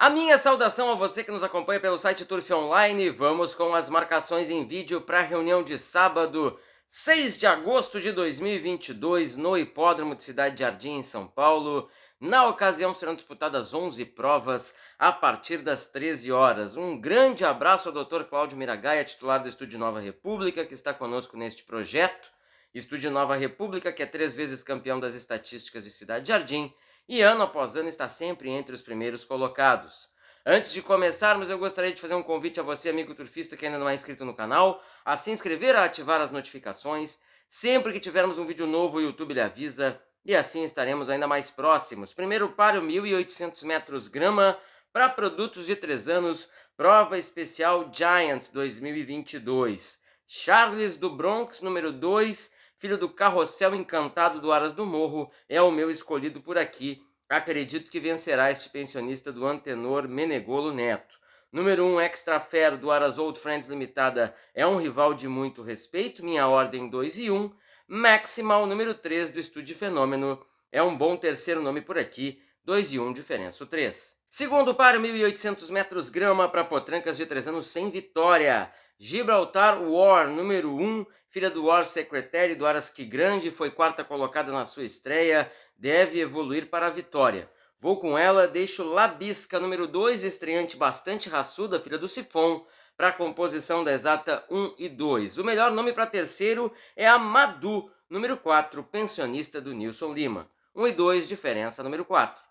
A minha saudação a você que nos acompanha pelo site Turf Online. Vamos com as marcações em vídeo para a reunião de sábado, 6 de agosto de 2022, no Hipódromo de Cidade de Jardim, em São Paulo. Na ocasião serão disputadas 11 provas a partir das 13 horas. Um grande abraço ao Dr. Cláudio Miragaia, titular do Estúdio Nova República, que está conosco neste projeto. Estúdio Nova República, que é três vezes campeão das estatísticas de Cidade de Jardim e ano após ano está sempre entre os primeiros colocados. Antes de começarmos, eu gostaria de fazer um convite a você, amigo turfista que ainda não é inscrito no canal, a se inscrever, a ativar as notificações. Sempre que tivermos um vídeo novo, o YouTube lhe avisa e assim estaremos ainda mais próximos. Primeiro paro 1.800 metros grama para produtos de 3 anos, prova especial Giants 2022. Charles do Bronx, número 2, filho do carrossel encantado do Aras do Morro, é o meu escolhido por aqui. Acredito que vencerá este pensionista do antenor Menegolo Neto. Número 1, um, Extra Fair do Aras Old Friends Limitada, é um rival de muito respeito, minha ordem 2 e 1. Um. Maximal, número 3 do Estúdio Fenômeno, é um bom terceiro nome por aqui, 2 e 1, um, diferença 3. Segundo par, 1.800 metros grama para Potrancas de 3 anos sem vitória. Gibraltar War, número 1, filha do War Secretary do Aras que Grande, foi quarta colocada na sua estreia, deve evoluir para a vitória. Vou com ela, deixo Labisca, número 2, estreante bastante raçuda, filha do Sifon, para a composição da exata 1 e 2. O melhor nome para terceiro é a Madu, número 4, pensionista do Nilson Lima. 1 e 2, diferença número 4.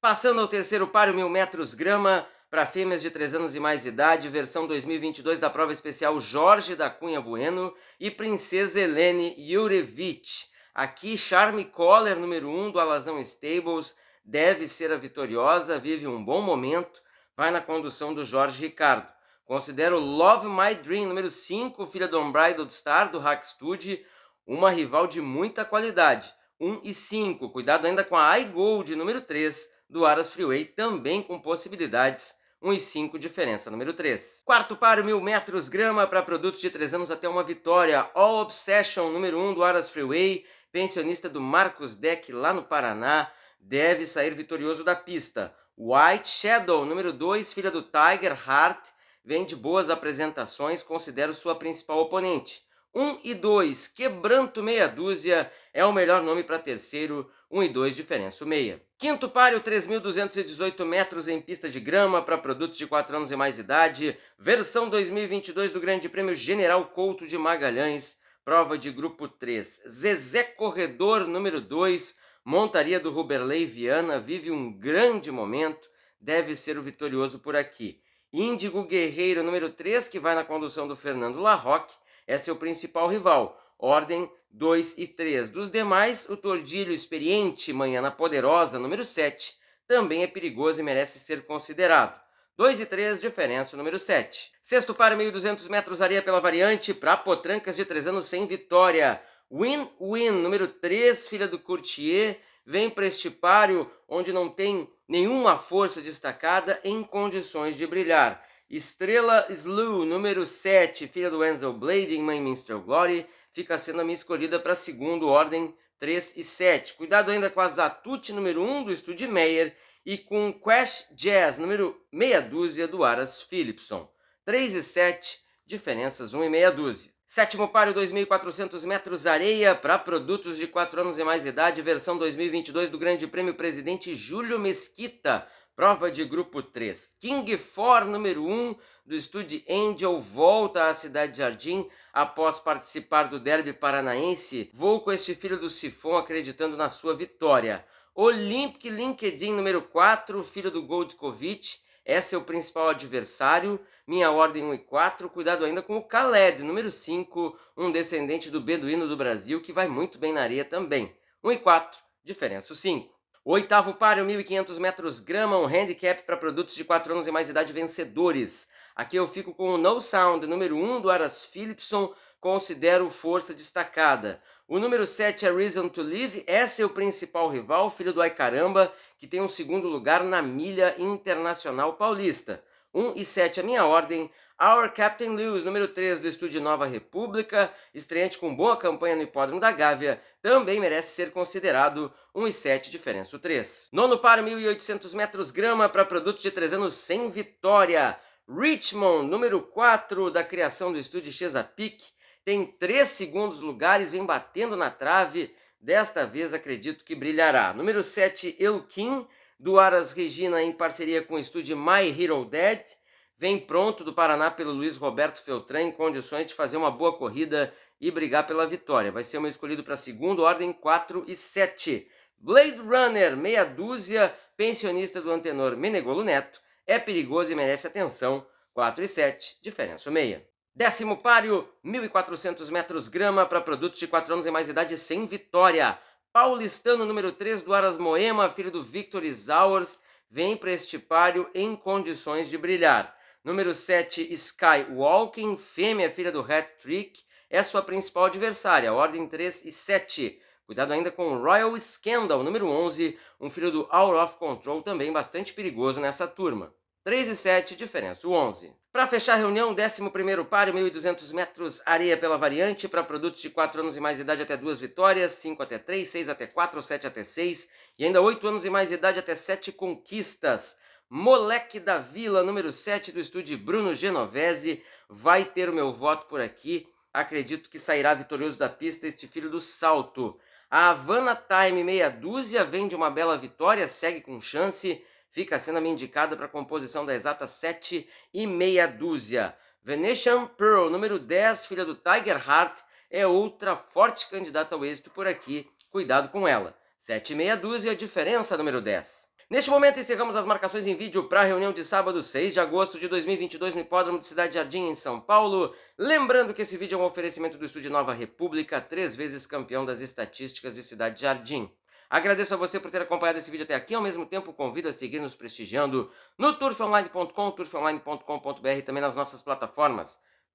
Passando ao terceiro par, o mil metros grama, para fêmeas de 3 anos e mais de idade, versão 2022 da prova especial Jorge da Cunha Bueno e Princesa Helene Jurevich. Aqui, Charme Coller, número 1 um do Alazão Stables, deve ser a vitoriosa, vive um bom momento, vai na condução do Jorge Ricardo. Considero Love My Dream, número 5, filha do Unbridled Star, do Hack Studio, uma rival de muita qualidade. 1 um e 5. Cuidado ainda com a iGold, número 3, do Aras Freeway, também com possibilidades 1,5 diferença número 3. Quarto paro, 1.000 metros, grama para produtos de 3 anos até uma vitória. All Obsession, número 1 do Aras Freeway, pensionista do Marcos Deck lá no Paraná, deve sair vitorioso da pista. White Shadow, número 2, filha do Tiger Heart, vem de boas apresentações, considero sua principal oponente. 1 e 2, quebranto meia dúzia, é o melhor nome para terceiro, 1 e 2, diferença meia. Quinto páreo, 3.218 metros em pista de grama para produtos de 4 anos e mais idade, versão 2022 do Grande Prêmio General Couto de Magalhães, prova de grupo 3. Zezé Corredor, número 2, montaria do Ruberley Viana, vive um grande momento, deve ser o vitorioso por aqui. Índigo Guerreiro, número 3, que vai na condução do Fernando Larroque, é seu principal rival, ordem 2 e 3. Dos demais, o Tordilho experiente, Manhana Poderosa, número 7, também é perigoso e merece ser considerado. 2 e 3, diferença número 7. Sexto par, 1.200 metros, areia pela variante, para Potrancas de 3 anos sem vitória. Win-Win, número 3, filha do Courtier, vem para este páreo onde não tem nenhuma força destacada em condições de brilhar. Estrela Slew, número 7, filha do Enzo Blade, em Mãe Minstrel Glory, fica sendo a minha escolhida para segundo, ordem 3 e 7. Cuidado ainda com a Zatute, número 1, do Estúdio Meyer, e com Quash Jazz, número meia dúzia, do Aras Philipson. 3 e 7, diferenças 1 e meia dúzia. Sétimo páreo, 2.400 metros areia para produtos de 4 anos e mais idade, versão 2022 do Grande Prêmio Presidente Júlio Mesquita, Prova de grupo 3. King For número 1 do estúdio Angel volta à Cidade de Jardim após participar do derby paranaense. Vou com este filho do Sifon acreditando na sua vitória. Olympic LinkedIn número 4, filho do Goldkovic. Esse é o principal adversário. Minha ordem 1 e 4. Cuidado ainda com o Khaled, número 5, um descendente do beduíno do Brasil que vai muito bem na areia também. 1 e 4, diferença 5 oitavo par, 1.500 é metros grama, um handicap para produtos de 4 anos e mais idade vencedores. Aqui eu fico com o No Sound, número 1 do Aras Philipson, considero força destacada. O número 7 é Reason to Live, é seu principal rival, filho do Ai Caramba, que tem um segundo lugar na milha internacional paulista. 1 e 7 a é minha ordem, Our Captain Lewis, número 3 do estúdio Nova República, estreante com boa campanha no hipódromo da Gávea, também merece ser considerado 1,7 diferença o 3. Nono par, 1.800 metros grama para produtos de 3 anos sem vitória. Richmond, número 4 da criação do estúdio Chesapeake, tem 3 segundos lugares, vem batendo na trave. Desta vez acredito que brilhará. Número 7, Elkin, do Aras Regina, em parceria com o estúdio My Hero Dead vem pronto do Paraná pelo Luiz Roberto Feltran em condições de fazer uma boa corrida e brigar pela vitória. Vai ser o meu escolhido para segundo, ordem 4 e 7. Blade Runner, meia dúzia, pensionista do antenor Menegolo Neto, é perigoso e merece atenção. 4 e 7, diferença meia. Décimo páreo, 1.400 metros grama para produtos de 4 anos e mais idade sem vitória. Paulistano, número 3 do Aras Moema, filho do Victor Isaurs, vem para este páreo em condições de brilhar. Número 7, Skywalking, fêmea, filha do Hat Trick, é sua principal adversária, ordem 3 e 7. Cuidado ainda com Royal Scandal, número 11, um filho do Out of Control, também bastante perigoso nessa turma. 3 e 7, diferença o 11. Para fechar a reunião, 11º par, 1.200 metros, areia pela variante, para produtos de 4 anos e mais idade até 2 vitórias, 5 até 3, 6 até 4, 7 até 6 e ainda 8 anos e mais idade até 7 conquistas. Moleque da Vila, número 7 do estúdio Bruno Genovese, vai ter o meu voto por aqui. Acredito que sairá vitorioso da pista este filho do salto. A Havana Time meia dúzia vem de uma bela vitória, segue com chance, fica sendo a minha indicada para a composição da exata 7 e meia dúzia. Venetian Pearl, número 10, filha do Tiger Heart, é outra forte candidata ao êxito por aqui, cuidado com ela. 7 e meia dúzia, diferença número 10. Neste momento, encerramos as marcações em vídeo para a reunião de sábado, 6 de agosto de 2022, no Hipódromo de Cidade Jardim, em São Paulo. Lembrando que esse vídeo é um oferecimento do Estúdio Nova República, três vezes campeão das estatísticas de Cidade Jardim. Agradeço a você por ter acompanhado esse vídeo até aqui. Ao mesmo tempo, convido a seguir nos prestigiando no turfonline.com, turfonline.com.br e também nas nossas plataformas